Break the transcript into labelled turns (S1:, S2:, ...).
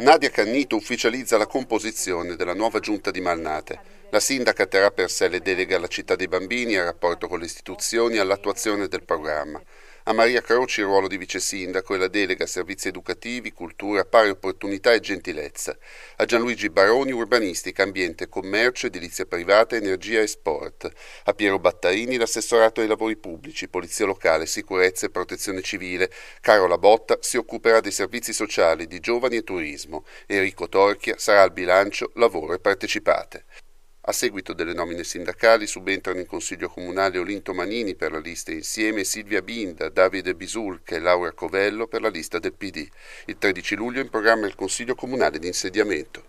S1: Nadia Cannito ufficializza la composizione della nuova giunta di Malnate. La sindaca terrà per sé le deleghe alla città dei bambini, al rapporto con le istituzioni e all'attuazione del programma. A Maria Croci il ruolo di vice sindaco e la delega servizi educativi, cultura, pari opportunità e gentilezza. A Gianluigi Baroni urbanistica, ambiente, commercio, edilizia privata, energia e sport. A Piero Battarini l'assessorato ai lavori pubblici, polizia locale, sicurezza e protezione civile. Carola Botta si occuperà dei servizi sociali, di giovani e turismo. Enrico Torchia sarà al bilancio, lavoro e partecipate. A seguito delle nomine sindacali subentrano in Consiglio Comunale Olinto Manini per la lista Insieme, Silvia Binda, Davide Bisulca e Laura Covello per la lista del PD. Il 13 luglio in programma il Consiglio Comunale di insediamento.